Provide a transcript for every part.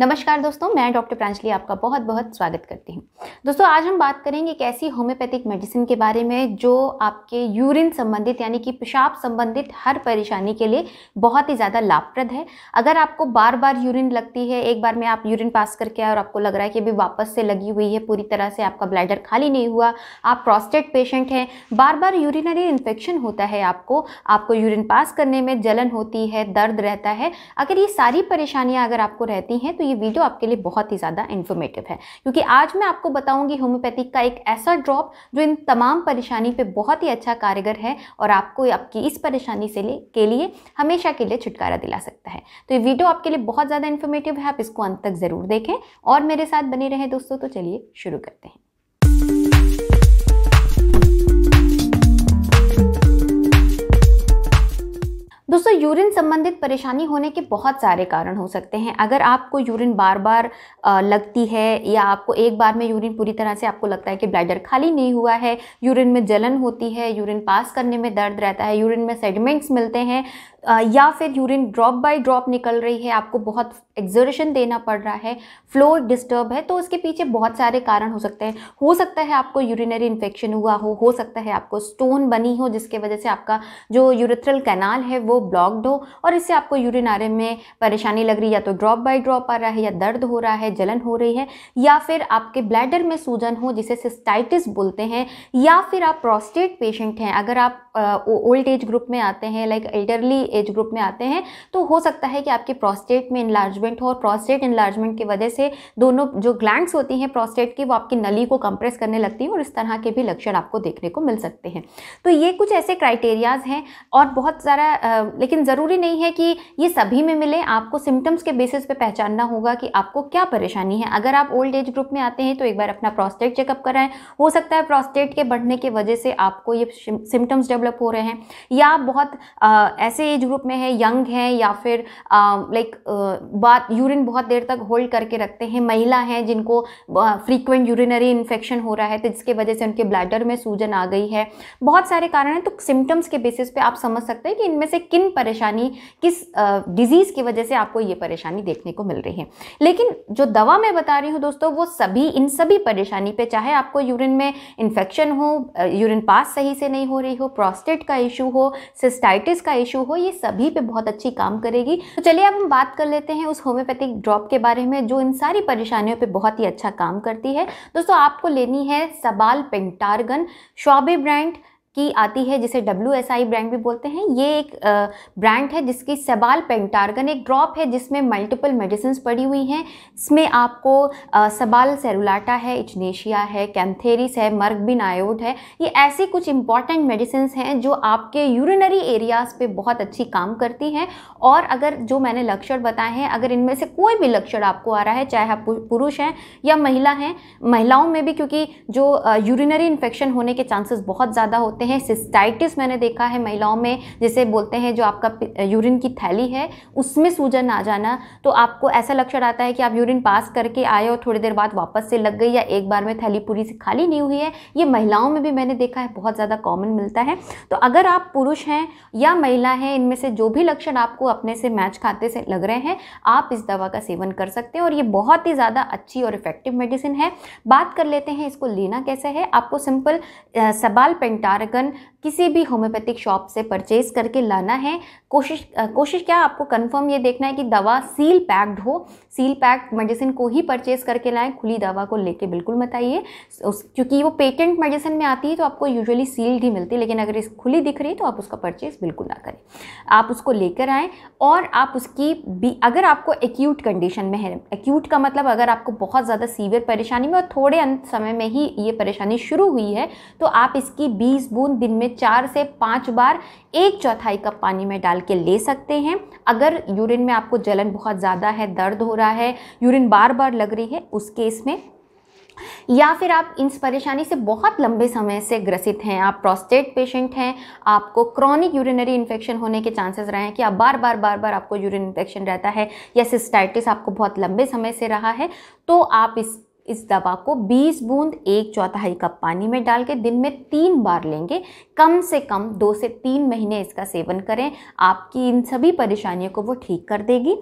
नमस्कार दोस्तों मैं डॉक्टर प्रांजलि आपका बहुत बहुत स्वागत करती हूँ दोस्तों आज हम बात करेंगे एक ऐसी होम्योपैथिक मेडिसिन के बारे में जो आपके यूरिन संबंधित यानी कि पेशाब संबंधित हर परेशानी के लिए बहुत ही ज़्यादा लाभप्रद है अगर आपको बार बार यूरिन लगती है एक बार में आप यूरिन पास करके आए और आपको लग रहा है कि अभी वापस से लगी हुई है पूरी तरह से आपका ब्लैडर खाली नहीं हुआ आप प्रोस्टेट पेशेंट हैं बार बार यूरिनरी इन्फेक्शन होता है आपको आपको यूरिन पास करने में जलन होती है दर्द रहता है अगर ये सारी परेशानियाँ अगर आपको रहती हैं तो ये वीडियो आपके लिए बहुत ही ज़्यादा इन्फॉर्मेटिव है क्योंकि आज मैं आपको बताऊंगी होम्योपैथिक का एक ऐसा ड्रॉप जो इन तमाम परेशानी पे बहुत ही अच्छा कारगर है और आपको आपकी इस परेशानी से ले के लिए हमेशा के लिए छुटकारा दिला सकता है तो ये वीडियो आपके लिए बहुत ज़्यादा इन्फॉर्मेटिव है आप इसको अंत तक ज़रूर देखें और मेरे साथ बने रहें दोस्तों तो चलिए शुरू करते हैं दोस्तों यूरिन संबंधित परेशानी होने के बहुत सारे कारण हो सकते हैं अगर आपको यूरिन बार बार लगती है या आपको एक बार में यूरिन पूरी तरह से आपको लगता है कि ब्लैडर खाली नहीं हुआ है यूरिन में जलन होती है यूरिन पास करने में दर्द रहता है यूरिन में सेडमेंट्स मिलते हैं या फिर यूरिन ड्रॉप बाय ड्रॉप निकल रही है आपको बहुत एक्जर्शन देना पड़ रहा है फ्लो डिस्टर्ब है तो उसके पीछे बहुत सारे कारण हो सकते हैं हो सकता है आपको यूरिनरी इन्फेक्शन हुआ हो हो सकता है आपको स्टोन बनी हो जिसके वजह से आपका जो यूरिथ्रल कैनाल है वो ब्लॉक्ड हो और इससे आपको यूरिन आर में परेशानी लग रही है या तो ड्रॉप बाई ड्रॉप आ रहा है या दर्द हो रहा है जलन हो रही है या फिर आपके ब्लैडर में सूजन हो जिसे सिस्टाइटिस बोलते हैं या फिर आप प्रोस्टेट पेशेंट हैं अगर आप ओल्ड एज ग्रुप में आते हैं लाइक एल्डरली एज ग्रुप में आते हैं तो हो सकता है कि आपके प्रोस्टेट में इन्लार्जमेंट हो और प्रोस्टेट इन्लार्जमेंट की वजह से दोनों जो ग्लैंड्स होती हैं प्रोस्टेट की वो आपकी नली को कंप्रेस करने लगती हैं और इस तरह के भी लक्षण आपको देखने को मिल सकते हैं तो ये कुछ ऐसे क्राइटेरियाज हैं और बहुत सारा लेकिन ज़रूरी नहीं है कि ये सभी में मिले आपको सिम्टम्स के बेसिस पे पहचानना होगा कि आपको क्या परेशानी है अगर आप ओल्ड एज ग्रुप में आते हैं तो एक बार अपना प्रोस्टेट चेकअप कराएं हो सकता है प्रोस्टेट के बढ़ने की वजह से आपको ये सिम्टम्स डेवलप हो रहे हैं या बहुत आ, ऐसे एज ग्रुप में है यंग है या फिर लाइक um, uh, बात यूरिन बहुत देर तक होल्ड करके रखते हैं महिला हैं जिनको फ्रीक्वेंट यूरिनरी इन्फेक्शन हो रहा है तो जिसके वजह से उनके ब्लैडर में सूजन आ गई है बहुत सारे कारण हैं तो सिम्टम्स के बेसिस पे आप समझ सकते हैं कि इनमें से किन परेशानी किस डिजीज़ uh, की वजह से आपको ये परेशानी देखने को मिल रही है लेकिन जो दवा मैं बता रही हूँ दोस्तों वो सभी इन सभी परेशानी पर चाहे आपको यूरिन में इन्फेक्शन हो यूरिन uh, पास सही से नहीं हो रही हो प्रोस्टेट का इशू हो सिस्टाइटिस का इशू हो ये ये सभी पे बहुत अच्छी काम करेगी तो चलिए अब हम बात कर लेते हैं उस होम्योपैथिक ड्रॉप के बारे में जो इन सारी परेशानियों पे बहुत ही अच्छा काम करती है दोस्तों आपको लेनी है सबाल पेंटारगन शॉबे ब्रांड की आती है जिसे डब्ल्यू एस आई ब्रांड भी बोलते हैं ये एक ब्रांड है जिसकी सेबाल पेंटार्गन एक ड्रॉप है जिसमें मल्टीपल मेडिसिन पड़ी हुई हैं इसमें आपको सेबाल सेरुलाटा है इचनेशिया है कैंथेरिस है मर्गबिन आयोड है ये ऐसी कुछ इंपॉर्टेंट मेडिसिन हैं जो आपके यूरिनरी एरियाज़ पे बहुत अच्छी काम करती हैं और अगर जो मैंने लक्षण बताए हैं अगर इनमें से कोई भी लक्षण आपको आ रहा है चाहे आप पुरुष हैं या महिला हैं महिलाओं में भी क्योंकि जो यूरिनरी इन्फेक्शन होने के चांसेस बहुत ज़्यादा होते हैं हैं सिस्टाइटिस मैंने देखा है महिलाओं में जिसे बोलते हैं जो आपका यूरिन की थैली है उसमें सूजन आ जाना तो आपको ऐसा लक्षण आता है कि आप यूरिन पास करके आए और थोड़ी देर बाद वापस से लग गई या एक बार में थैली पूरी से खाली नहीं हुई है ये महिलाओं में भी मैंने देखा है बहुत ज़्यादा कॉमन मिलता है तो अगर आप पुरुष हैं या महिला हैं इनमें से जो भी लक्षण आपको अपने से मैच खाते से लग रहे हैं आप इस दवा का सेवन कर सकते हैं और ये बहुत ही ज़्यादा अच्छी और इफेक्टिव मेडिसिन है बात कर लेते हैं इसको लेना कैसे है आपको सिंपल सबाल पेंटारगर चिकन किसी भी होम्योपैथिक शॉप से परचेज करके लाना है कोशिश कोशिश क्या आपको कंफर्म ये देखना है कि दवा सील पैक्ड हो सील पैक्ड मेडिसिन को ही परचेज करके लाएं खुली दवा को लेके बिल्कुल मत आइए क्योंकि वो पेटेंट मेडिसिन में आती है तो आपको यूजुअली सील्ड ही मिलती है लेकिन अगर इस खुली दिख रही है तो आप उसका परचेज बिल्कुल ना करें आप उसको लेकर आएँ और आप उसकी भी अगर आपको एक्यूट कंडीशन में है एक्यूट का मतलब अगर आपको बहुत ज़्यादा सीवियर परेशानी में और थोड़े अंत समय में ही ये परेशानी शुरू हुई है तो आप इसकी बीस बूंद दिन में चार से पाँच बार एक चौथाई कप पानी में डाल के ले सकते हैं अगर यूरिन में आपको जलन बहुत ज़्यादा है दर्द हो रहा है यूरिन बार बार लग रही है उस केस में या फिर आप इस परेशानी से बहुत लंबे समय से ग्रसित हैं आप प्रोस्टेट पेशेंट हैं आपको क्रॉनिक यूरिनरी इन्फेक्शन होने के चांसेस रहे हैं कि आप बार बार बार बार आपको यूरिन इन्फेक्शन रहता है या सिस्टाइटिस आपको बहुत लंबे समय से रहा है तो आप इस इस दवा को 20 बूंद एक चौथाई कप पानी में डाल के दिन में तीन बार लेंगे कम से कम दो से तीन महीने इसका सेवन करें आपकी इन सभी परेशानियों को वो ठीक कर देगी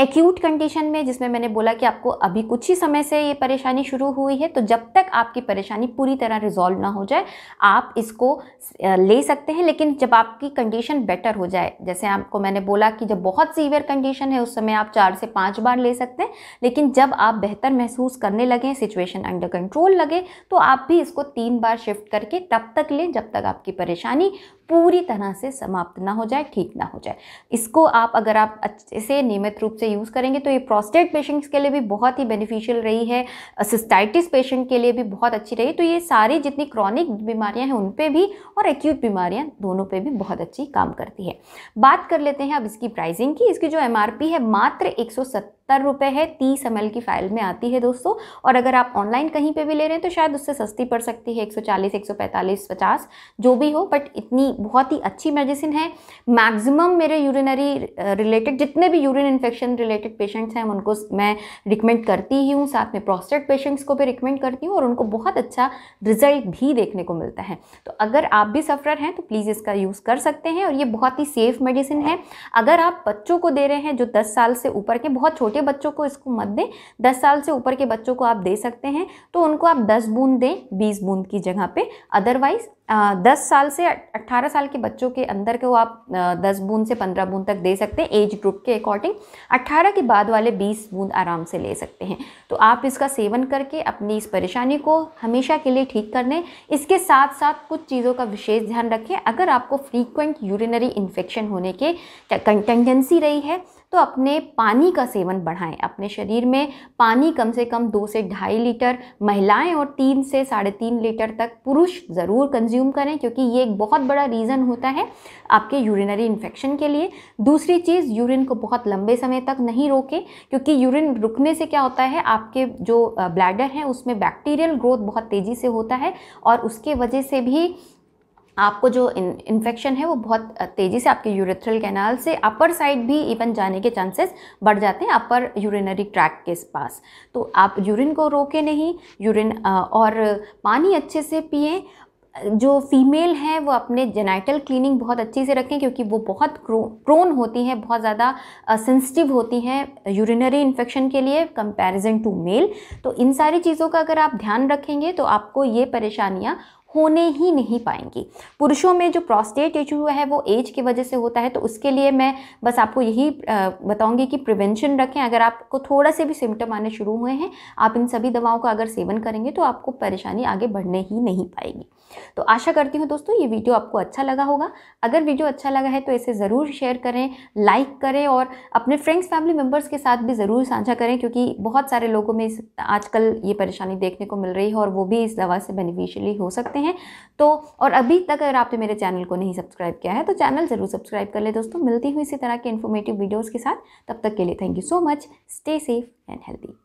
एक्यूट कंडीशन में जिसमें मैंने बोला कि आपको अभी कुछ ही समय से ये परेशानी शुरू हुई है तो जब तक आपकी परेशानी पूरी तरह रिजॉल्व ना हो जाए आप इसको ले सकते हैं लेकिन जब आपकी कंडीशन बेटर हो जाए जैसे आपको मैंने बोला कि जब बहुत सीवियर कंडीशन है उस समय आप चार से पाँच बार ले सकते हैं लेकिन जब आप बेहतर महसूस करने लगें में सिचुएशन अंडर कंट्रोल लगे तो आप भी इसको तीन बार शिफ्ट करके तब तक लें जब तक आपकी परेशानी पूरी तरह से समाप्त ना हो जाए ठीक ना हो जाए इसको आप अगर आप अच्छे से नियमित रूप से यूज़ करेंगे तो ये प्रोस्टेट पेशेंट्स के लिए भी बहुत ही बेनिफिशियल रही है सिस्टाइटिस पेशेंट के लिए भी बहुत अच्छी रही तो ये सारी जितनी क्रॉनिक बीमारियां हैं उन पर भी और एक्यूट बीमारियां दोनों पर भी बहुत अच्छी काम करती है बात कर लेते हैं अब इसकी प्राइसिंग की इसकी जो एम है मात्र एक सत्तर रुपये है तीस एम की फाइल में आती है दोस्तों और अगर आप ऑनलाइन कहीं पे भी ले रहे हैं तो शायद उससे सस्ती पड़ सकती है 140, 145, 50 जो भी हो बट इतनी बहुत ही अच्छी मेडिसिन है मैक्सिमम मेरे यूरिनरी रिलेटेड जितने भी यूरिन इन्फेक्शन रिलेटेड पेशेंट्स हैं उनको मैं रिकमेंड करती ही हूँ साथ में प्रोस्टेट पेशेंट्स को भी रिकमेंड करती हूँ और उनको बहुत अच्छा रिजल्ट भी देखने को मिलता है तो अगर आप भी सफ़र हैं तो प्लीज़ इसका यूज़ कर सकते हैं और ये बहुत ही सेफ़ मेडिसिन है अगर आप बच्चों को दे रहे हैं जो दस साल से ऊपर के बहुत छोटे बच्चों को इसको मत दें दस साल से ऊपर के बच्चों को आप दे सकते हैं तो उनको आप दस बूंद दें बीस बूंद की जगह पे अदरवाइज दस साल से अट्ठारह साल के बच्चों के अंदर को आप दस बूंद से पंद्रह बूंद तक दे सकते हैं एज ग्रुप के अकॉर्डिंग अट्ठारह के बाद वाले बीस बूंद आराम से ले सकते हैं तो आप इसका सेवन करके अपनी इस परेशानी को हमेशा के लिए ठीक कर लें इसके साथ साथ कुछ चीज़ों का विशेष ध्यान रखें अगर आपको फ्रीक्वेंट यूरिनरी इन्फेक्शन होने के टेंडेंसी रही है तो अपने पानी का सेवन बढ़ाएं अपने शरीर में पानी कम से कम दो से ढाई लीटर महिलाएं और तीन से साढ़े तीन लीटर तक पुरुष ज़रूर कंज्यूम करें क्योंकि ये एक बहुत बड़ा रीज़न होता है आपके यूरिनरी इन्फेक्शन के लिए दूसरी चीज़ यूरिन को बहुत लंबे समय तक नहीं रोकें क्योंकि यूरिन रुकने से क्या होता है आपके जो ब्लैडर हैं उसमें बैक्टीरियल ग्रोथ बहुत तेज़ी से होता है और उसके वजह से भी आपको जो इन्फेक्शन है वो बहुत तेज़ी से आपके यूरेथ्रल कैनाल से अपर साइड भी इवन जाने के चांसेस बढ़ जाते हैं अपर यूरिनरी ट्रैक के पास तो आप यूरिन को रोके नहीं यूरिन और पानी अच्छे से पिए जो फीमेल हैं वो अपने जेनाइटल क्लीनिंग बहुत अच्छी से रखें क्योंकि वो बहुत प्रोन होती हैं बहुत ज़्यादा सेंसिटिव होती हैं यूरिनरी इन्फेक्शन के लिए कंपैरिजन टू मेल तो इन सारी चीज़ों का अगर आप ध्यान रखेंगे तो आपको ये परेशानियाँ होने ही नहीं पाएंगी पुरुषों में जो प्रोस्टेट इशू है वो एज की वजह से होता है तो उसके लिए मैं बस आपको यही बताऊंगी कि प्रिवेंशन रखें अगर आपको थोड़ा से भी सिम्टम आने शुरू हुए हैं आप इन सभी दवाओं का अगर सेवन करेंगे तो आपको परेशानी आगे बढ़ने ही नहीं पाएगी तो आशा करती हूँ दोस्तों ये वीडियो आपको अच्छा लगा होगा अगर वीडियो अच्छा लगा है तो इसे ज़रूर शेयर करें लाइक करें और अपने फ्रेंड्स फैमिली मेम्बर्स के साथ भी ज़रूर साझा करें क्योंकि बहुत सारे लोगों में आजकल ये परेशानी देखने को मिल रही है और वो भी इस दवा से बेनिफिशियली हो सकते हैं हैं तो और अभी तक अगर आपने मेरे चैनल को नहीं सब्सक्राइब किया है तो चैनल ज़रूर सब्सक्राइब कर ले दोस्तों मिलती हुई इसी तरह के इन्फॉर्मेटिव वीडियोज़ के साथ तब तक के लिए thank you so much stay safe and healthy